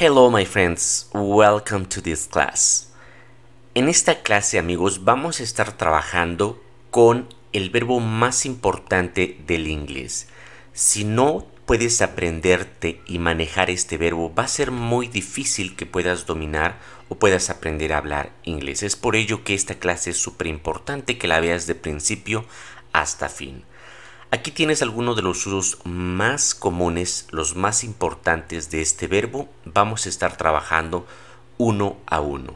Hello my friends, welcome to this class. En esta clase amigos vamos a estar trabajando con el verbo más importante del inglés. Si no puedes aprenderte y manejar este verbo va a ser muy difícil que puedas dominar o puedas aprender a hablar inglés. Es por ello que esta clase es súper importante que la veas de principio hasta fin. Aquí tienes algunos de los usos más comunes, los más importantes de este verbo. Vamos a estar trabajando uno a uno.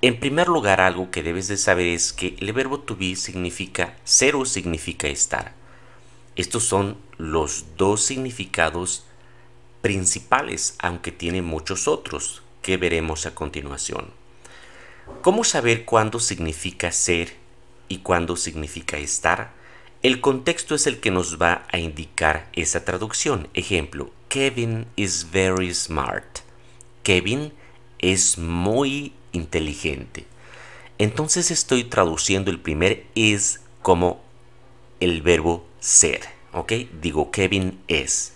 En primer lugar, algo que debes de saber es que el verbo to be significa ser o significa estar. Estos son los dos significados principales, aunque tiene muchos otros que veremos a continuación. ¿Cómo saber cuándo significa ser y cuándo significa estar? El contexto es el que nos va a indicar esa traducción. Ejemplo, Kevin is very smart. Kevin es muy inteligente. Entonces estoy traduciendo el primer is como el verbo ser. ¿Ok? Digo, Kevin es.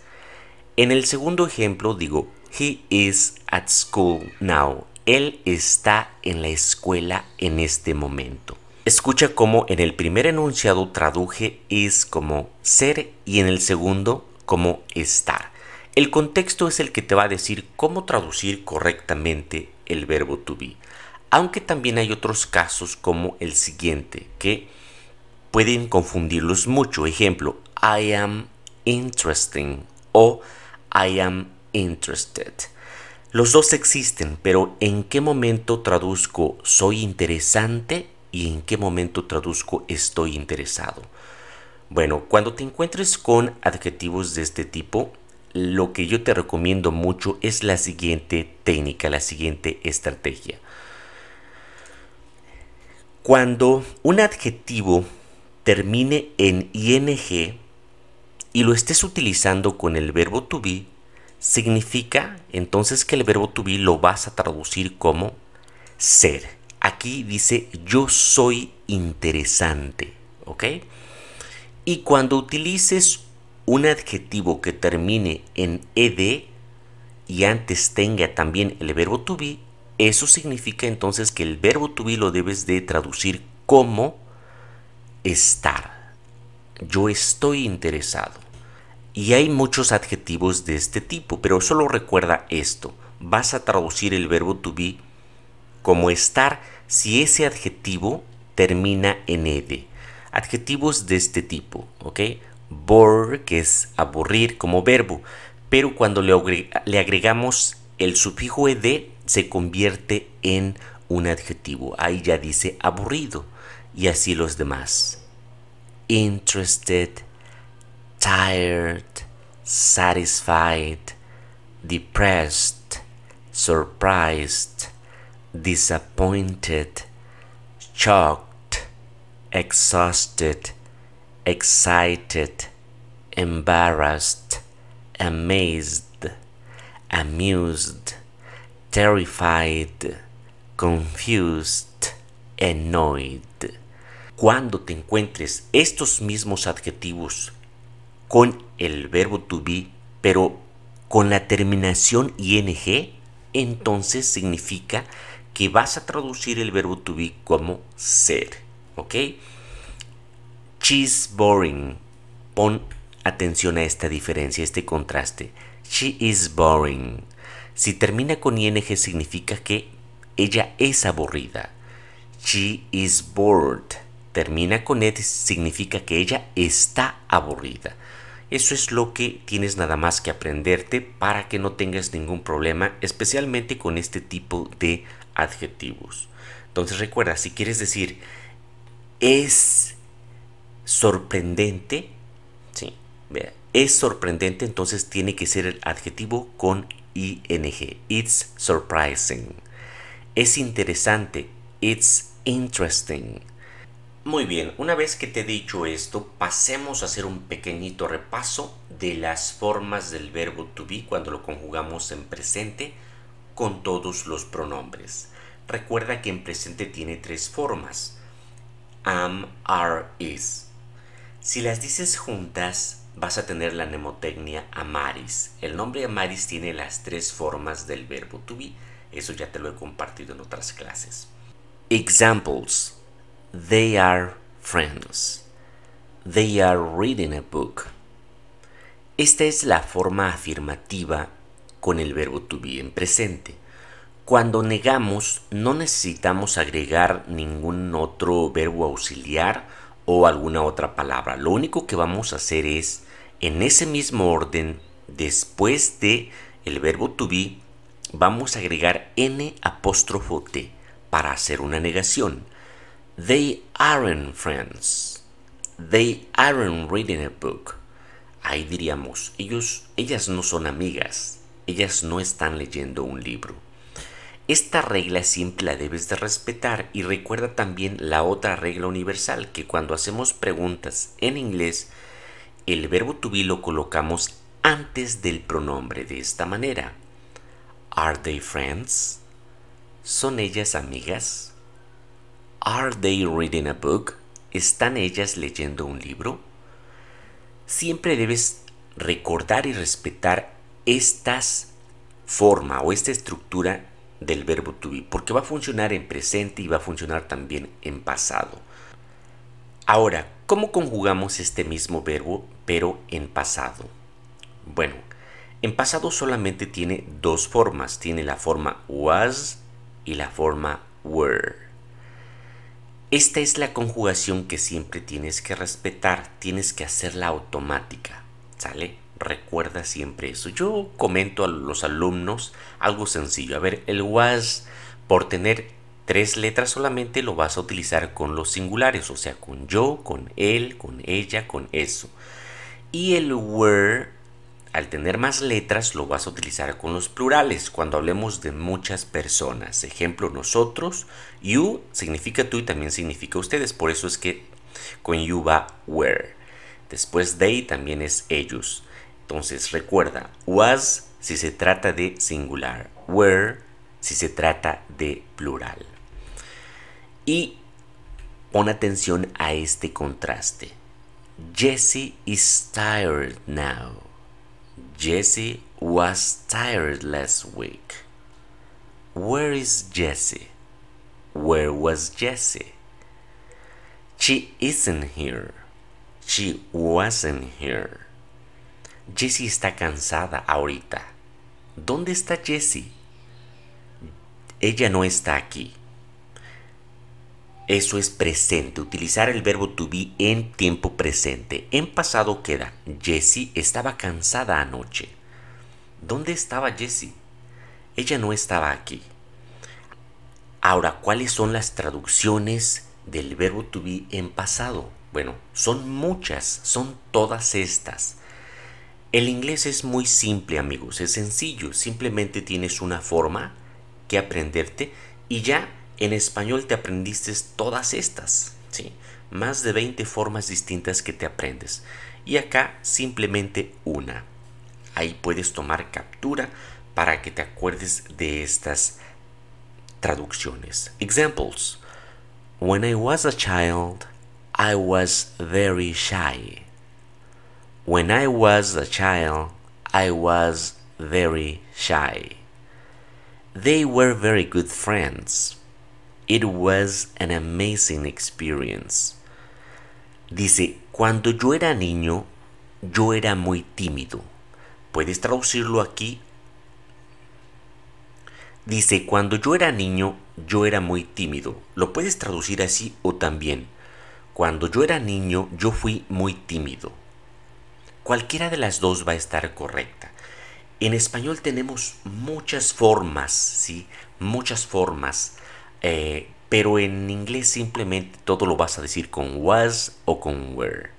En el segundo ejemplo digo, he is at school now. Él está en la escuela en este momento. Escucha cómo en el primer enunciado traduje es como ser y en el segundo como estar. El contexto es el que te va a decir cómo traducir correctamente el verbo to be. Aunque también hay otros casos como el siguiente que pueden confundirlos mucho. Ejemplo, I am interesting o I am interested. Los dos existen, pero ¿en qué momento traduzco soy interesante y en qué momento traduzco estoy interesado. Bueno, cuando te encuentres con adjetivos de este tipo, lo que yo te recomiendo mucho es la siguiente técnica, la siguiente estrategia. Cuando un adjetivo termine en ing y lo estés utilizando con el verbo to be, significa entonces que el verbo to be lo vas a traducir como ser. Aquí dice yo soy interesante, ¿ok? Y cuando utilices un adjetivo que termine en ed y antes tenga también el verbo to be, eso significa entonces que el verbo to be lo debes de traducir como estar. Yo estoy interesado. Y hay muchos adjetivos de este tipo, pero solo recuerda esto. Vas a traducir el verbo to be como estar si ese adjetivo termina en ed. Adjetivos de este tipo, ¿ok? Bore, que es aburrir como verbo, pero cuando le, le agregamos el sufijo ed se convierte en un adjetivo. Ahí ya dice aburrido y así los demás. Interested, tired, satisfied, depressed, surprised, disappointed, shocked, exhausted, excited, embarrassed, amazed, amused, terrified, confused, annoyed. Cuando te encuentres estos mismos adjetivos con el verbo to be, pero con la terminación ing, entonces significa que vas a traducir el verbo to be como ser. ¿Ok? She's boring. Pon atención a esta diferencia, este contraste. She is boring. Si termina con ing significa que ella es aburrida. She is bored. Termina con ed significa que ella está aburrida. Eso es lo que tienes nada más que aprenderte para que no tengas ningún problema, especialmente con este tipo de adjetivos. Entonces recuerda, si quieres decir es sorprendente, ¿sí? es sorprendente, entonces tiene que ser el adjetivo con ing. It's surprising. Es interesante. It's interesting. Muy bien, una vez que te he dicho esto, pasemos a hacer un pequeñito repaso de las formas del verbo to be cuando lo conjugamos en presente con todos los pronombres. Recuerda que en presente tiene tres formas. Am, are, is. Si las dices juntas, vas a tener la mnemotecnia amaris. El nombre amaris tiene las tres formas del verbo to be. Eso ya te lo he compartido en otras clases. Examples. They are friends. They are reading a book. Esta es la forma afirmativa con el verbo to be en presente. Cuando negamos, no necesitamos agregar ningún otro verbo auxiliar o alguna otra palabra. Lo único que vamos a hacer es, en ese mismo orden, después de el verbo to be, vamos a agregar n apóstrofo t para hacer una negación. They aren't friends. They aren't reading a book. Ahí diríamos, ellos, ellas no son amigas ellas no están leyendo un libro. Esta regla siempre la debes de respetar y recuerda también la otra regla universal que cuando hacemos preguntas en inglés, el verbo to be lo colocamos antes del pronombre de esta manera. Are they friends? ¿Son ellas amigas? Are they reading a book? ¿Están ellas leyendo un libro? Siempre debes recordar y respetar estas forma o esta estructura del verbo to be, porque va a funcionar en presente y va a funcionar también en pasado. Ahora, ¿cómo conjugamos este mismo verbo pero en pasado? Bueno, en pasado solamente tiene dos formas, tiene la forma was y la forma were. Esta es la conjugación que siempre tienes que respetar, tienes que hacerla automática, ¿sale? Recuerda siempre eso. Yo comento a los alumnos algo sencillo. A ver, el was por tener tres letras solamente lo vas a utilizar con los singulares, o sea, con yo, con él, con ella, con eso. Y el were, al tener más letras, lo vas a utilizar con los plurales, cuando hablemos de muchas personas. Ejemplo, nosotros, you significa tú y también significa ustedes, por eso es que con you va were. Después they también es ellos. Entonces recuerda, was si se trata de singular, were si se trata de plural. Y pon atención a este contraste. Jesse is tired now. Jesse was tired last week. Where is Jesse? Where was Jesse? She isn't here. She wasn't here. Jessie está cansada ahorita. ¿Dónde está Jessie? Ella no está aquí. Eso es presente, utilizar el verbo to be en tiempo presente. En pasado queda, Jessie estaba cansada anoche. ¿Dónde estaba Jessie? Ella no estaba aquí. Ahora, ¿cuáles son las traducciones del verbo to be en pasado? Bueno, son muchas, son todas estas. El inglés es muy simple amigos, es sencillo, simplemente tienes una forma que aprenderte y ya en español te aprendiste todas estas, ¿sí? Más de 20 formas distintas que te aprendes. Y acá simplemente una. Ahí puedes tomar captura para que te acuerdes de estas traducciones. Examples. When I was a child, I was very shy. When I was a child, I was very shy. They were very good friends. It was an amazing experience. Dice, cuando yo era niño, yo era muy tímido. ¿Puedes traducirlo aquí? Dice, cuando yo era niño, yo era muy tímido. Lo puedes traducir así o también. Cuando yo era niño, yo fui muy tímido. Cualquiera de las dos va a estar correcta. En español tenemos muchas formas, ¿sí? Muchas formas. Eh, pero en inglés simplemente todo lo vas a decir con was o con were.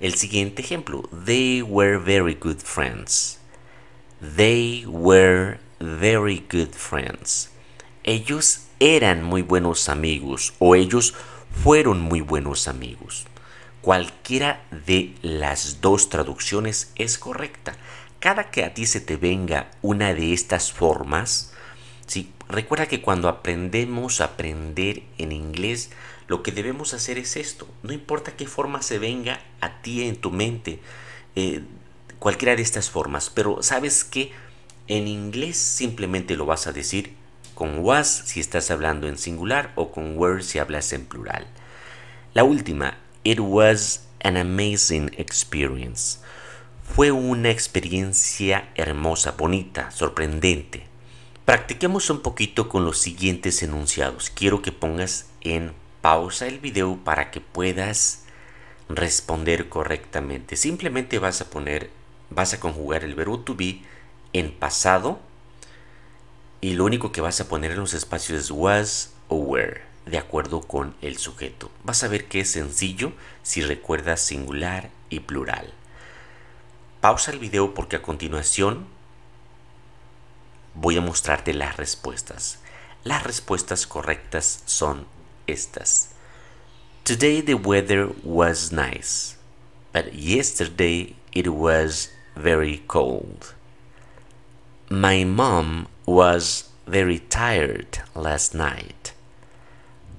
El siguiente ejemplo, they were very good friends. They were very good friends. Ellos eran muy buenos amigos o ellos fueron muy buenos amigos. Cualquiera de las dos traducciones es correcta. Cada que a ti se te venga una de estas formas, si recuerda que cuando aprendemos a aprender en inglés, lo que debemos hacer es esto. No importa qué forma se venga a ti en tu mente, eh, cualquiera de estas formas. Pero sabes que en inglés simplemente lo vas a decir con was si estás hablando en singular o con were si hablas en plural. La última, It was an amazing experience. Fue una experiencia hermosa, bonita, sorprendente. Practiquemos un poquito con los siguientes enunciados. Quiero que pongas en pausa el video para que puedas responder correctamente. Simplemente vas a poner, vas a conjugar el verbo to be en pasado y lo único que vas a poner en los espacios es was o were de acuerdo con el sujeto. Vas a ver que es sencillo si recuerdas singular y plural. Pausa el video porque a continuación voy a mostrarte las respuestas. Las respuestas correctas son estas. Today the weather was nice, but yesterday it was very cold. My mom was very tired last night.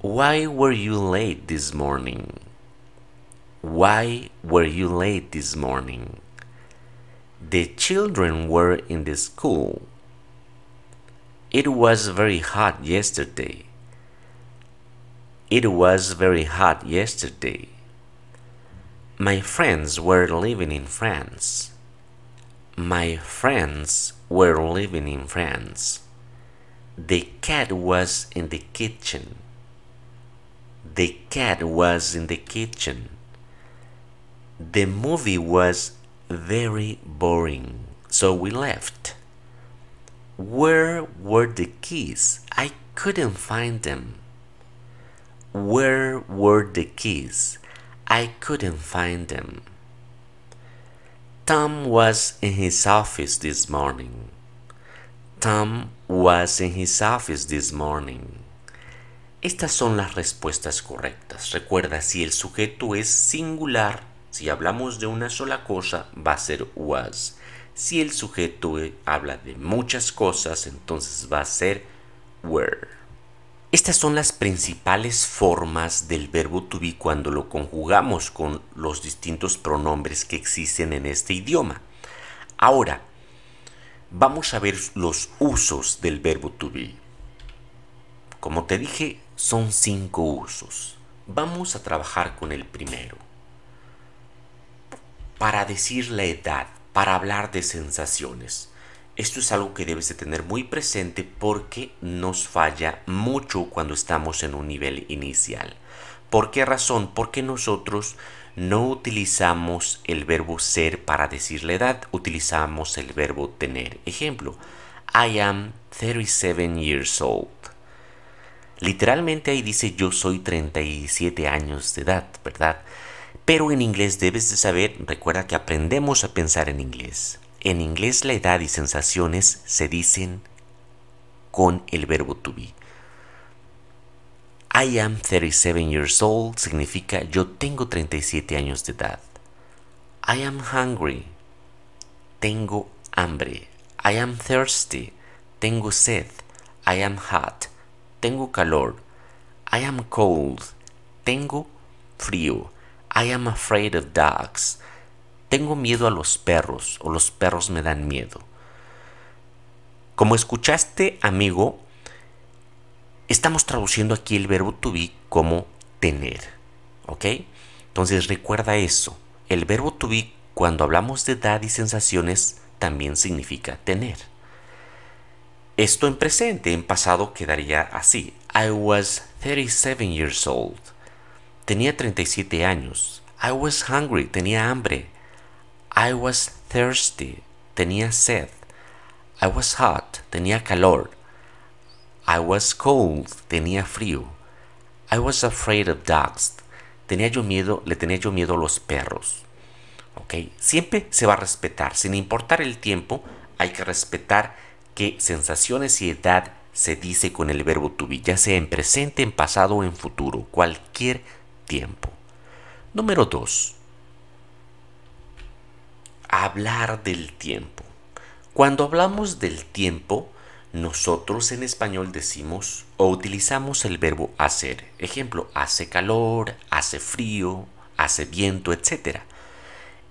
Why were you late this morning? Why were you late this morning? The children were in the school. It was very hot yesterday. It was very hot yesterday. My friends were living in France. My friends were living in France. The cat was in the kitchen. The cat was in the kitchen. The movie was very boring, so we left. Where were the keys? I couldn't find them. Where were the keys? I couldn't find them. Tom was in his office this morning. Tom was in his office this morning. Estas son las respuestas correctas. Recuerda, si el sujeto es singular, si hablamos de una sola cosa, va a ser was. Si el sujeto eh, habla de muchas cosas, entonces va a ser were. Estas son las principales formas del verbo to be cuando lo conjugamos con los distintos pronombres que existen en este idioma. Ahora, vamos a ver los usos del verbo to be. Como te dije, son cinco usos. Vamos a trabajar con el primero. Para decir la edad, para hablar de sensaciones. Esto es algo que debes de tener muy presente porque nos falla mucho cuando estamos en un nivel inicial. ¿Por qué razón? Porque nosotros no utilizamos el verbo ser para decir la edad, utilizamos el verbo tener. Ejemplo, I am 37 years old. Literalmente ahí dice yo soy 37 años de edad, ¿verdad? Pero en inglés debes de saber, recuerda que aprendemos a pensar en inglés. En inglés la edad y sensaciones se dicen con el verbo to be. I am 37 years old significa yo tengo 37 años de edad. I am hungry. Tengo hambre. I am thirsty. Tengo sed. I am hot tengo calor. I am cold. Tengo frío. I am afraid of dogs. Tengo miedo a los perros o los perros me dan miedo. Como escuchaste, amigo, estamos traduciendo aquí el verbo to be como tener. ¿Ok? Entonces recuerda eso. El verbo to be, cuando hablamos de edad y sensaciones, también significa tener. Esto en presente, en pasado quedaría así. I was 37 years old. Tenía 37 años. I was hungry, tenía hambre. I was thirsty, tenía sed. I was hot, tenía calor. I was cold, tenía frío. I was afraid of dogs. Tenía yo miedo, le tenía yo miedo a los perros. ¿Ok? Siempre se va a respetar, sin importar el tiempo, hay que respetar que sensaciones y edad se dice con el verbo to be, ya sea en presente, en pasado o en futuro, cualquier tiempo. Número 2. Hablar del tiempo. Cuando hablamos del tiempo, nosotros en español decimos o utilizamos el verbo hacer. Ejemplo, hace calor, hace frío, hace viento, etc.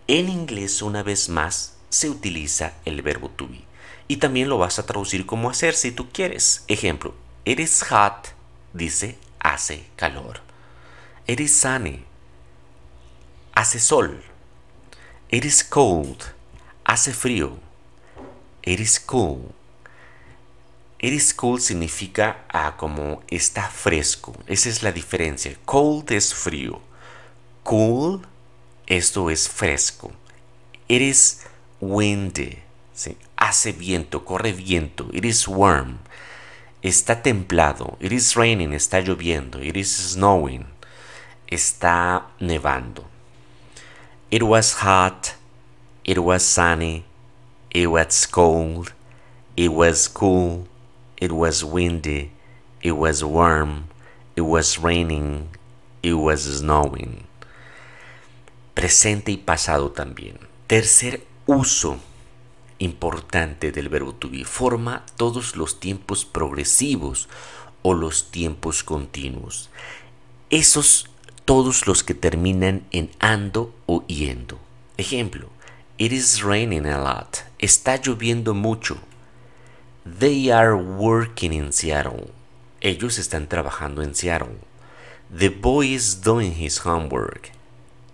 En inglés, una vez más, se utiliza el verbo to be y también lo vas a traducir como hacer si tú quieres. Ejemplo, it is hot dice hace calor. It is sunny hace sol. It is cold hace frío. It is cool. It is cool significa ah, como está fresco. Esa es la diferencia. Cold es frío. Cool, esto es fresco. It is windy Hace viento, corre viento. It is warm. Está templado. It is raining, está lloviendo. It is snowing. Está nevando. It was hot. It was sunny. It was cold. It was cool. It was windy. It was warm. It was raining. It was snowing. Presente y pasado también. Tercer uso importante del verbo to be. Forma todos los tiempos progresivos o los tiempos continuos. Esos todos los que terminan en ando o yendo. Ejemplo, it is raining a lot. Está lloviendo mucho. They are working in Seattle. Ellos están trabajando en Seattle. The boy is doing his homework.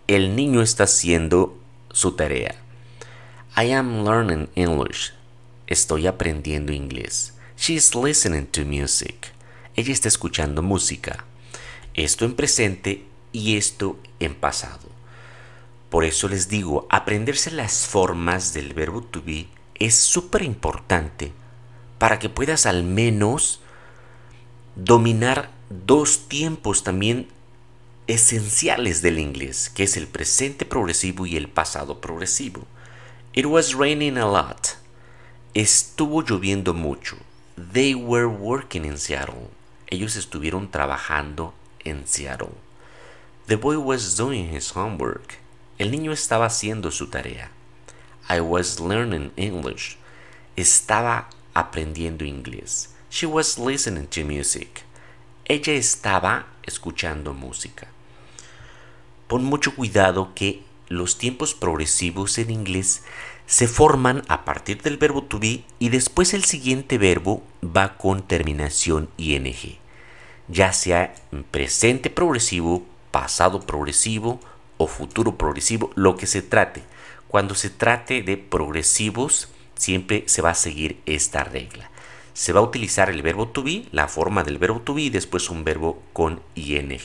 El niño está haciendo su tarea. I am learning English. Estoy aprendiendo inglés. She is listening to music. Ella está escuchando música. Esto en presente y esto en pasado. Por eso les digo, aprenderse las formas del verbo to be es súper importante para que puedas al menos dominar dos tiempos también esenciales del inglés, que es el presente progresivo y el pasado progresivo. It was raining a lot. Estuvo lloviendo mucho. They were working in Seattle. Ellos estuvieron trabajando en Seattle. The boy was doing his homework. El niño estaba haciendo su tarea. I was learning English. Estaba aprendiendo inglés. She was listening to music. Ella estaba escuchando música. Pon mucho cuidado que los tiempos progresivos en inglés se forman a partir del verbo to be y después el siguiente verbo va con terminación ing, ya sea presente progresivo, pasado progresivo o futuro progresivo, lo que se trate. Cuando se trate de progresivos, siempre se va a seguir esta regla. Se va a utilizar el verbo to be, la forma del verbo to be y después un verbo con ing.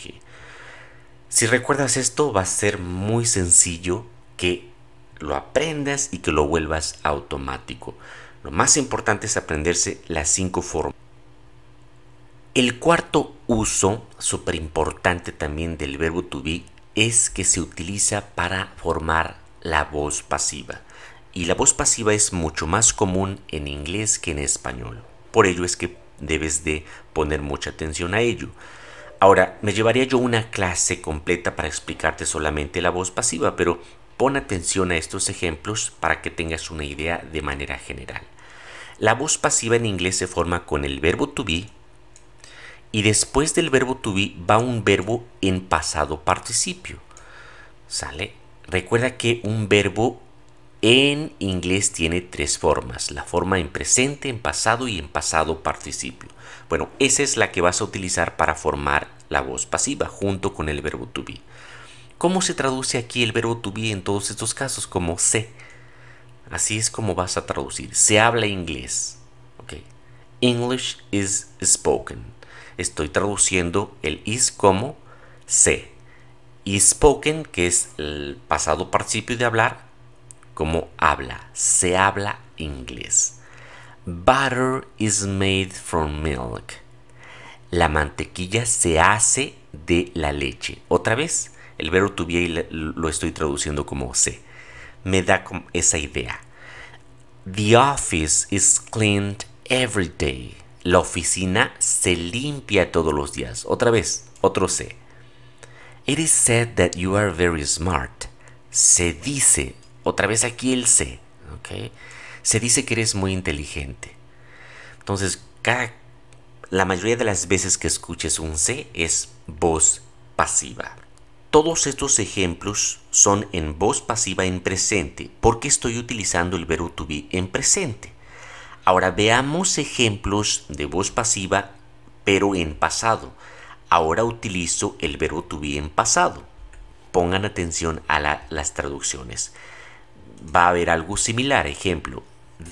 Si recuerdas esto, va a ser muy sencillo que lo aprendas y que lo vuelvas automático. Lo más importante es aprenderse las cinco formas. El cuarto uso, súper importante también del verbo to be, es que se utiliza para formar la voz pasiva. Y la voz pasiva es mucho más común en inglés que en español. Por ello es que debes de poner mucha atención a ello. Ahora, me llevaría yo una clase completa para explicarte solamente la voz pasiva, pero pon atención a estos ejemplos para que tengas una idea de manera general. La voz pasiva en inglés se forma con el verbo to be y después del verbo to be va un verbo en pasado participio. ¿Sale? Recuerda que un verbo en inglés tiene tres formas, la forma en presente, en pasado y en pasado participio. Bueno, esa es la que vas a utilizar para formar la voz pasiva junto con el verbo to be. ¿Cómo se traduce aquí el verbo to be en todos estos casos? Como se. Así es como vas a traducir. Se habla inglés. Okay. English is spoken. Estoy traduciendo el is como se. Y spoken, que es el pasado participio de hablar, como habla. Se habla inglés. Butter is made from milk. La mantequilla se hace de la leche. Otra vez, el verbo to be lo estoy traduciendo como se. Me da esa idea. The office is cleaned every day. La oficina se limpia todos los días. Otra vez, otro C. It is said that you are very smart. Se dice otra vez aquí el C, Se dice que eres muy inteligente. Entonces, la mayoría de las veces que escuches un C es voz pasiva. Todos estos ejemplos son en voz pasiva en presente, porque estoy utilizando el verbo to be en presente. Ahora veamos ejemplos de voz pasiva, pero en pasado. Ahora utilizo el verbo to be en pasado. Pongan atención a las traducciones va a haber algo similar. Ejemplo,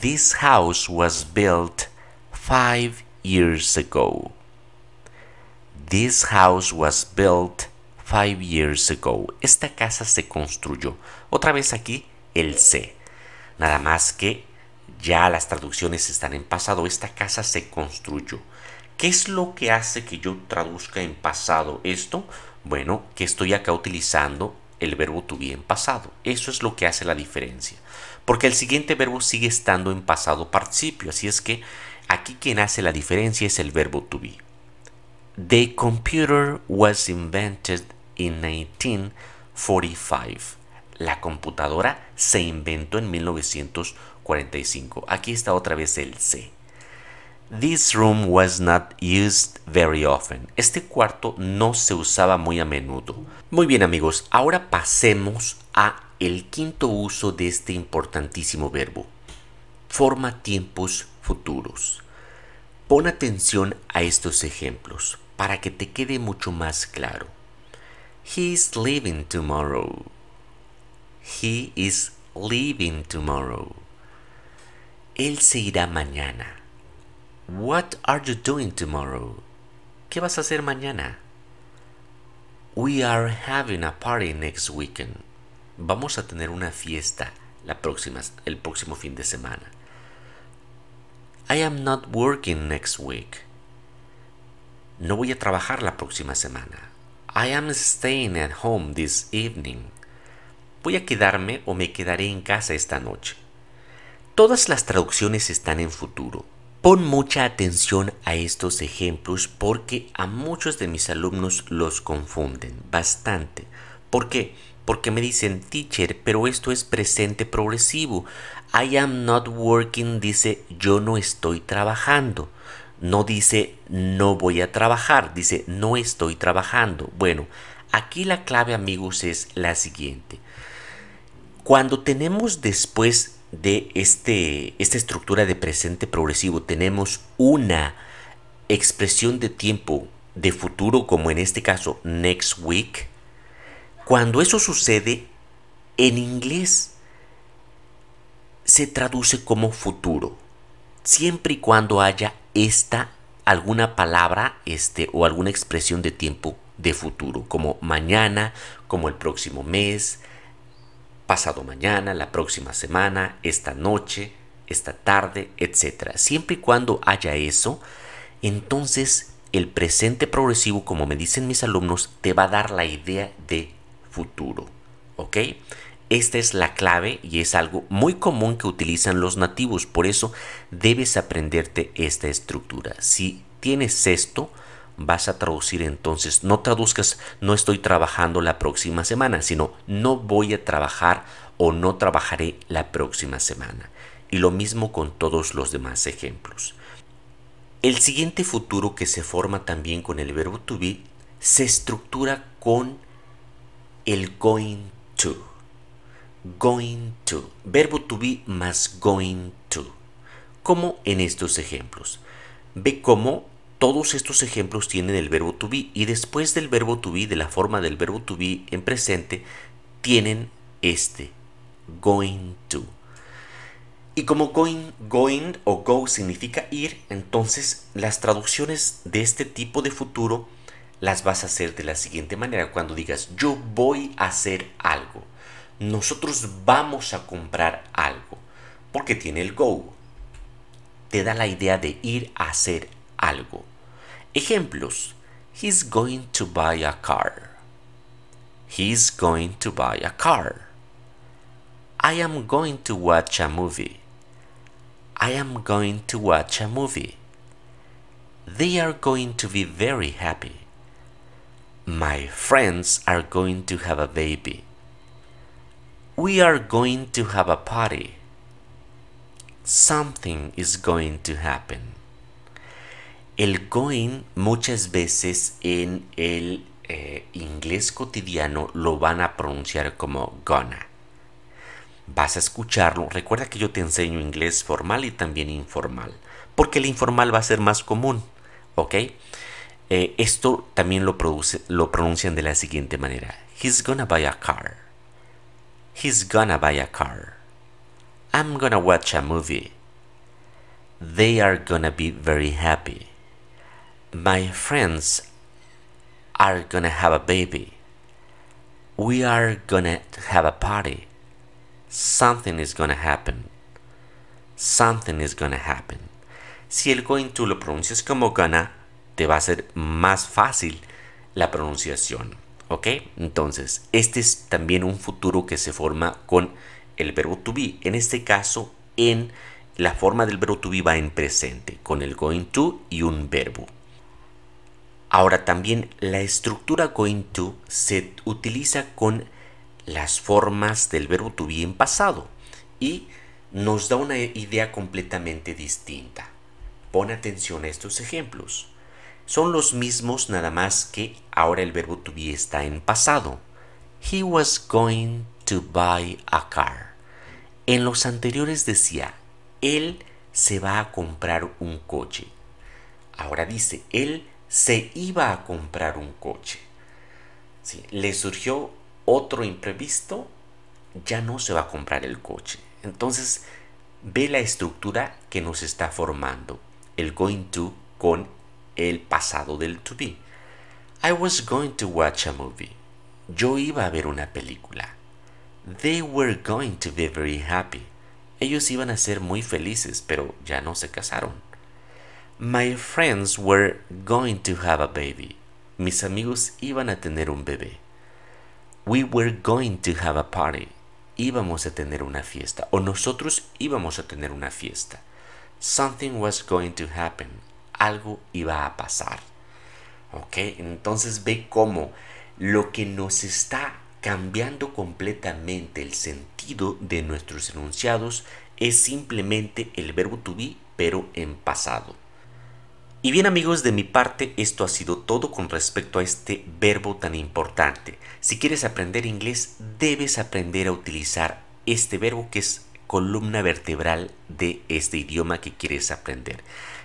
This house was built five years ago. This house was built five years ago. Esta casa se construyó. Otra vez aquí el C. Nada más que ya las traducciones están en pasado. Esta casa se construyó. ¿Qué es lo que hace que yo traduzca en pasado esto? Bueno, que estoy acá utilizando el verbo to be en pasado. Eso es lo que hace la diferencia. Porque el siguiente verbo sigue estando en pasado participio. Así es que aquí quien hace la diferencia es el verbo to be. The computer was invented in 1945. La computadora se inventó en 1945. Aquí está otra vez el C. This room was not used very often. Este cuarto no se usaba muy a menudo. Muy bien amigos, ahora pasemos a el quinto uso de este importantísimo verbo. Forma tiempos futuros. Pon atención a estos ejemplos para que te quede mucho más claro. He is leaving tomorrow. He is leaving tomorrow. Él se irá mañana. What are you doing tomorrow? ¿Qué vas a hacer mañana? We are having a party next weekend. Vamos a tener una fiesta la próxima, el próximo fin de semana. I am not working next week. No voy a trabajar la próxima semana. I am staying at home this evening. Voy a quedarme o me quedaré en casa esta noche. Todas las traducciones están en futuro Pon mucha atención a estos ejemplos porque a muchos de mis alumnos los confunden bastante. ¿Por qué? Porque me dicen, teacher, pero esto es presente progresivo. I am not working dice yo no estoy trabajando. No dice no voy a trabajar, dice no estoy trabajando. Bueno, aquí la clave amigos es la siguiente. Cuando tenemos después de este, esta estructura de presente progresivo tenemos una expresión de tiempo de futuro, como en este caso next week, cuando eso sucede en inglés se traduce como futuro, siempre y cuando haya esta alguna palabra este o alguna expresión de tiempo de futuro, como mañana, como el próximo mes, pasado mañana, la próxima semana, esta noche, esta tarde, etc. Siempre y cuando haya eso, entonces el presente progresivo, como me dicen mis alumnos, te va a dar la idea de futuro. ¿Ok? Esta es la clave y es algo muy común que utilizan los nativos, por eso debes aprenderte esta estructura. Si tienes esto, vas a traducir entonces. No traduzcas, no estoy trabajando la próxima semana, sino no voy a trabajar o no trabajaré la próxima semana. Y lo mismo con todos los demás ejemplos. El siguiente futuro que se forma también con el verbo to be se estructura con el going to. Going to. Verbo to be más going to. Como en estos ejemplos. Ve cómo todos estos ejemplos tienen el verbo to be y después del verbo to be, de la forma del verbo to be en presente, tienen este, going to. Y como going, going o go significa ir, entonces las traducciones de este tipo de futuro las vas a hacer de la siguiente manera. Cuando digas yo voy a hacer algo, nosotros vamos a comprar algo, porque tiene el go. Te da la idea de ir a hacer algo. Ejemplos. He's going to buy a car. He's going to buy a car. I am going to watch a movie. I am going to watch a movie. They are going to be very happy. My friends are going to have a baby. We are going to have a party. Something is going to happen. El going muchas veces en el eh, inglés cotidiano lo van a pronunciar como gonna. Vas a escucharlo. Recuerda que yo te enseño inglés formal y también informal, porque el informal va a ser más común, ¿ok? Eh, esto también lo, produce, lo pronuncian de la siguiente manera. He's gonna buy a car. He's gonna buy a car. I'm gonna watch a movie. They are gonna be very happy. My friends are gonna have a baby. We are gonna have a party. Something is gonna happen. Something is gonna happen. Si el going to lo pronuncias como gonna, te va a ser más fácil la pronunciación. ¿Ok? Entonces, este es también un futuro que se forma con el verbo to be. En este caso, en la forma del verbo to be va en presente, con el going to y un verbo. Ahora también la estructura going to se utiliza con las formas del verbo to be en pasado y nos da una idea completamente distinta. Pon atención a estos ejemplos. Son los mismos nada más que ahora el verbo to be está en pasado. He was going to buy a car. En los anteriores decía, él se va a comprar un coche. Ahora dice, él se iba a comprar un coche. Le surgió otro imprevisto, ya no se va a comprar el coche. Entonces, ve la estructura que nos está formando el going to con el pasado del to be. I was going to watch a movie. Yo iba a ver una película. They were going to be very happy. Ellos iban a ser muy felices, pero ya no se casaron. My friends were going to have a baby. Mis amigos iban a tener un bebé. We were going to have a party. Íbamos a tener una fiesta. O nosotros íbamos a tener una fiesta. Something was going to happen. Algo iba a pasar. ¿Ok? Entonces ve cómo lo que nos está cambiando completamente el sentido de nuestros enunciados es simplemente el verbo to be, pero en pasado. Y bien amigos, de mi parte esto ha sido todo con respecto a este verbo tan importante. Si quieres aprender inglés, debes aprender a utilizar este verbo que es columna vertebral de este idioma que quieres aprender.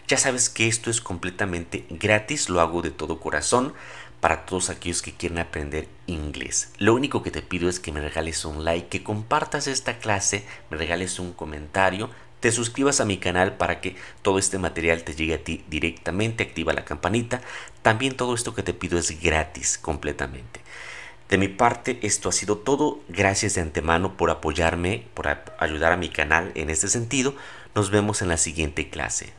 Ya sabes que esto es completamente gratis, lo hago de todo corazón para todos aquellos que quieren aprender inglés. Lo único que te pido es que me regales un like, que compartas esta clase, me regales un comentario, te suscribas a mi canal para que todo este material te llegue a ti directamente, activa la campanita. También todo esto que te pido es gratis completamente. De mi parte, esto ha sido todo. Gracias de antemano por apoyarme, por ayudar a mi canal en este sentido. Nos vemos en la siguiente clase.